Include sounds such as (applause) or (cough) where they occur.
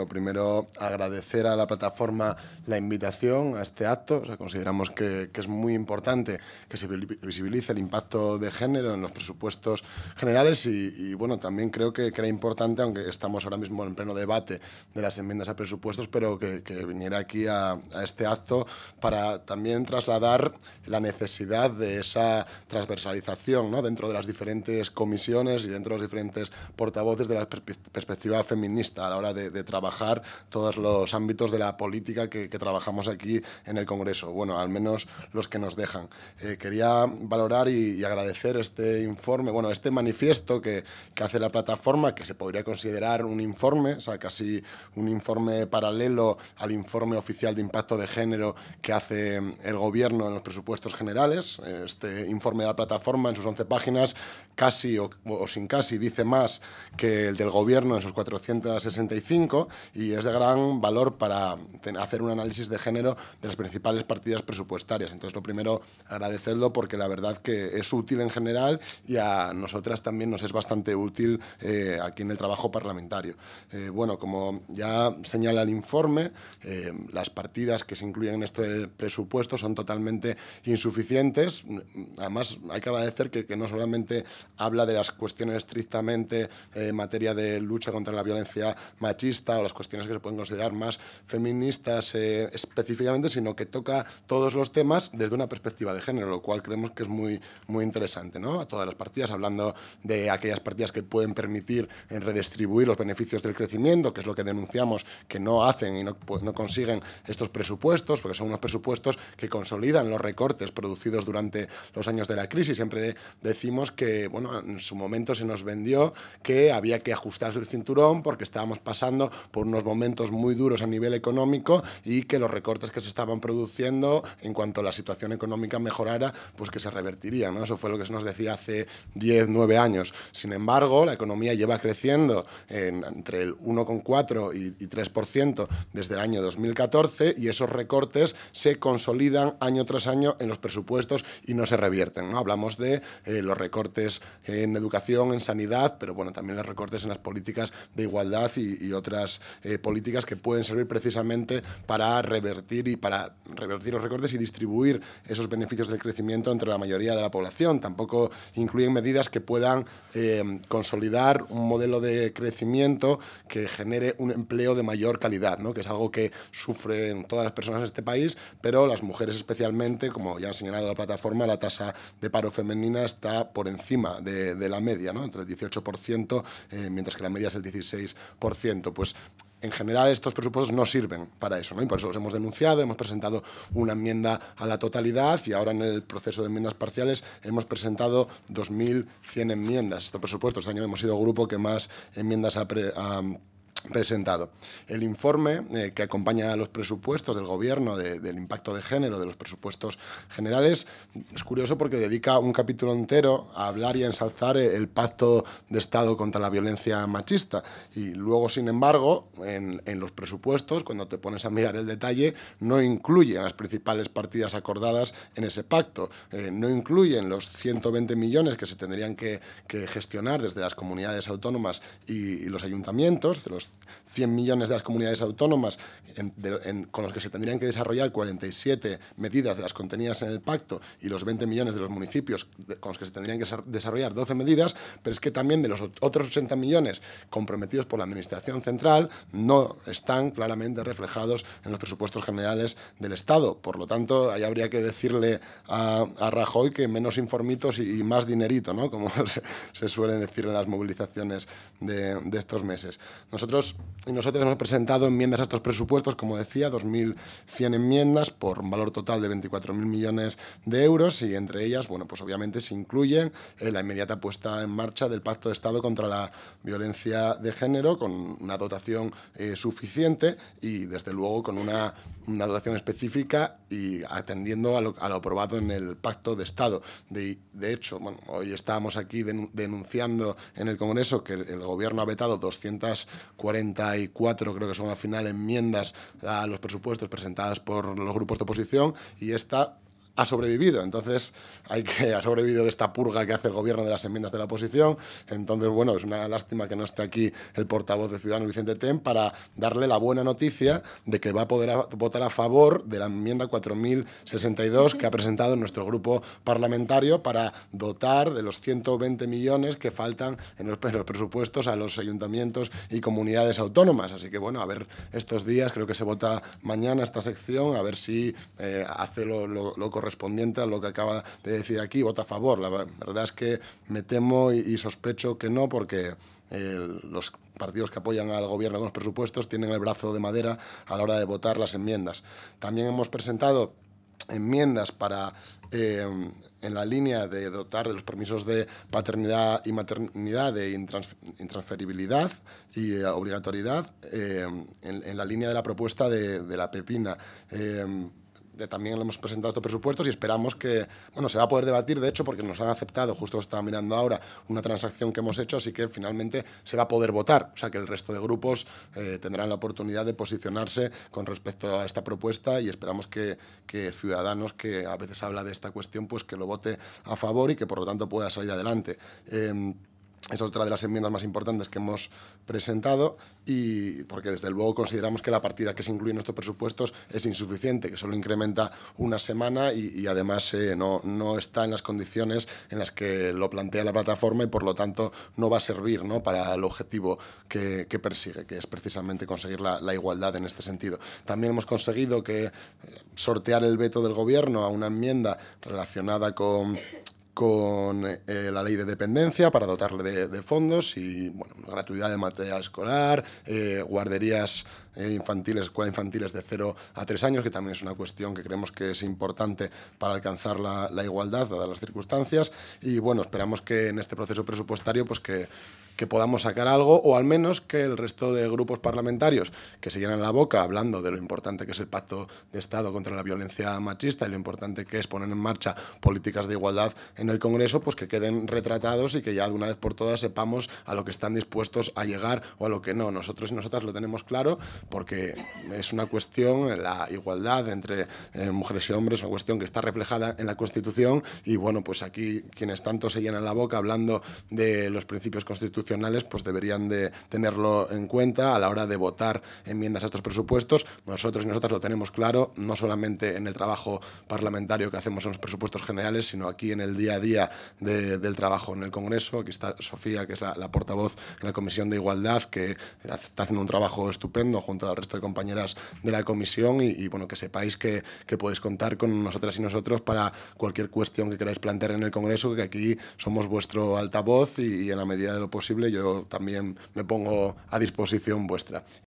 Lo primero, agradecer a la plataforma la invitación a este acto. sea, consideramos que, es muy importante que se visibilice el impacto de género en los presupuestos generales y, bueno, también creo que, era importante, aunque estamos ahora mismo en pleno debate de las enmiendas a presupuestos, pero que, viniera aquí a, este acto para también trasladar la necesidad de esa transversalización ¿no? dentro de las diferentes comisiones y dentro de los diferentes portavoces de la perspectiva feminista a la hora de trabajar trabajar todos los ámbitos de la política que, trabajamos aquí en el Congreso, bueno, al menos los que nos dejan. Eh, quería valorar y, agradecer este informe, bueno, este manifiesto que, hace la plataforma, que se podría considerar un informe, o sea, casi un informe paralelo al informe oficial de impacto de género que hace el Gobierno en los presupuestos generales. Este informe de la plataforma en sus 11 páginas, casi o, o sin casi, dice más que el del Gobierno en sus 465 y es de gran valor para hacer un análisis de género de las principales partidas presupuestarias. Entonces, lo primero, agradecerlo porque la verdad que es útil en general y a nosotras también nos es bastante útil eh, aquí en el trabajo parlamentario. Eh, bueno, como ya señala el informe, eh, las partidas que se incluyen en este presupuesto son totalmente insuficientes. Además, hay que agradecer que, que no solamente habla de las cuestiones estrictamente en materia de lucha contra la violencia machista las cuestiones que se pueden considerar más feministas eh, específicamente, sino que toca todos los temas desde una perspectiva de género, lo cual creemos que es muy, muy interesante. ¿no? A todas las partidas, hablando de aquellas partidas que pueden permitir eh, redistribuir los beneficios del crecimiento, que es lo que denunciamos que no hacen y no, pues, no consiguen estos presupuestos, porque son unos presupuestos que consolidan los recortes producidos durante los años de la crisis. Siempre decimos que bueno, en su momento se nos vendió que había que ajustarse el cinturón porque estábamos pasando por unos momentos muy duros a nivel económico y que los recortes que se estaban produciendo en cuanto la situación económica mejorara, pues que se revertirían. ¿no? Eso fue lo que se nos decía hace 10, 9 años. Sin embargo, la economía lleva creciendo entre el 1,4 y, 3% desde el año 2014 y esos recortes se consolidan año tras año en los presupuestos y no se revierten. ¿no? Hablamos de eh, los recortes en educación, en sanidad, pero bueno, también los recortes en las políticas de igualdad y, y otras eh, políticas que pueden servir precisamente para revertir y para revertir los recortes y distribuir esos beneficios del crecimiento entre la mayoría de la población. Tampoco incluyen medidas que puedan eh, consolidar un modelo de crecimiento que genere un empleo de mayor calidad, ¿no? que es algo que sufren todas las personas en este país, pero las mujeres especialmente, como ya ha señalado la plataforma, la tasa de paro femenina está por encima de, la media, ¿no? entre el 18%, eh, mientras que la media es el 16%. Pues en general estos presupuestos no sirven para eso, ¿no? Y por eso los hemos denunciado, hemos presentado una enmienda a la totalidad y ahora en el proceso de enmiendas parciales hemos presentado 2.100 enmiendas. Estos presupuestos, este año hemos sido el grupo que más enmiendas ha... Pre presentado. El informe eh, que acompaña a los presupuestos del Gobierno del impacto de género, de los presupuestos generales, es curioso porque dedica un capítulo entero a hablar y a ensalzar el, pacto de Estado contra la violencia machista. Y luego, sin embargo, en, los presupuestos, cuando te pones a mirar el detalle, no incluyen las principales partidas acordadas en ese pacto, eh, no incluyen los 120 millones que se tendrían que, gestionar desde las comunidades autónomas y, y los ayuntamientos, de los 100 millones de las comunidades autónomas con los que se tendrían que desarrollar 47 medidas de las contenidas en el pacto y los 20 millones de los municipios con los que se tendrían que desarrollar 12 medidas, pero es que también de los otros 80 millones comprometidos por la Administración Central no están claramente reflejados en los presupuestos generales del Estado. Por lo tanto, ahí habría que decirle a, Rajoy que menos informitos y, más dinerito, ¿no? (laughs) como se, suelen decir en las movilizaciones de, de estos meses. Nosotros nosotros y nosotros hemos presentado enmiendas a estos presupuestos, como decía, 2.100 enmiendas por un valor total de 24.000 millones de euros y entre ellas, bueno, pues obviamente se incluyen eh, la inmediata puesta en marcha del Pacto de Estado contra la violencia de género con una dotación eh, suficiente y desde luego con una una dotación específica y atendiendo a lo, a lo aprobado en el Pacto de Estado. De, de hecho, hoy estábamos aquí denunciando en el Congreso que el, el Gobierno ha vetado 244, creo que son al final, enmiendas a los presupuestos presentadas por los grupos de oposición y esta ha sobrevivido. Entonces, hay que, ha sobrevivido de esta purga que hace el gobierno de las enmiendas de la oposición. Entonces, bueno, es una lástima que no esté aquí el portavoz de Ciudadanos, Vicente Tem, para darle la buena noticia de que va a poder votar a favor de la enmienda 4062 que ha presentado nuestro grupo parlamentario para dotar de los 120 millones que faltan en los, presupuestos a los ayuntamientos y comunidades autónomas. Así que, bueno, a ver estos días, creo que se vota mañana esta sección, a ver si eh, hace lo, lo, lo correcto correspondiente a lo que acaba de decir aquí, vota a favor. La verdad es que me temo y, sospecho que no, porque los partidos que apoyan al gobierno con los presupuestos tienen el brazo de madera a la hora de votar las enmiendas. También hemos presentado enmiendas para em, en la línea de dotar de los permisos de paternidad y maternidad de intransferibilidad y eh, obligatoriedad em, en, la línea de la propuesta de, de la Pepina em, también le hemos presentado estos presupuestos y esperamos que, bueno, se va a poder debatir, de hecho, porque nos han aceptado, justo lo estaba mirando ahora, una transacción que hemos hecho, así que finalmente se va a poder votar. O sea que el resto de grupos eh, tendrán la oportunidad de posicionarse con respecto a esta propuesta y esperamos que, Ciudadanos, que a veces habla de esta cuestión, pues que lo vote a favor y que por lo tanto pueda salir adelante. Em, es otra de las enmiendas más importantes que hemos presentado y porque desde luego consideramos que la partida que se incluye en estos presupuestos es insuficiente, que solo incrementa una semana y, además eh, no, no, está en las condiciones en las que lo plantea la plataforma y por lo tanto no va a servir ¿no? para el objetivo que, persigue, que es precisamente conseguir la, igualdad en este sentido. También hemos conseguido que eh, sortear el veto del gobierno a una enmienda relacionada con con eh, la ley de dependencia para dotarle de, fondos y bueno, gratuidad de material escolar, eh, guarderías eh, infantiles, escuelas infantiles de 0 a 3 años, que también es una cuestión que creemos que es importante para alcanzar la, la igualdad, dadas las circunstancias. Y bueno, esperamos que en este proceso presupuestario, pues que que podamos sacar algo o al menos que el resto de grupos parlamentarios que se llenan la boca hablando de lo importante que es el pacto de Estado contra la violencia machista y lo importante que es poner en marcha políticas de igualdad en el Congreso, pues que queden retratados y que ya de una vez por todas sepamos a lo que están dispuestos a llegar o a lo que no. Nosotros y nosotras lo tenemos claro porque es una cuestión, la igualdad entre eh, mujeres y hombres, una cuestión que está reflejada en la Constitución y bueno, pues aquí quienes tanto se llenan la boca hablando de los principios constitucionales pues deberían de tenerlo en cuenta a la hora de votar enmiendas a estos presupuestos. Nosotros y nosotras lo tenemos claro, no solamente en el trabajo parlamentario que hacemos en los presupuestos generales, sino aquí en el día a día del trabajo en el Congreso. Aquí está Sofía, que es la, portavoz en la Comisión de Igualdad, que está haciendo un trabajo estupendo junto al resto de compañeras de la comisión y, bueno, que sepáis que, que podéis contar con nosotras y nosotros para cualquier cuestión que queráis plantear en el Congreso, que aquí somos vuestro altavoz y en la medida de lo posible yo también me pongo a disposición vuestra.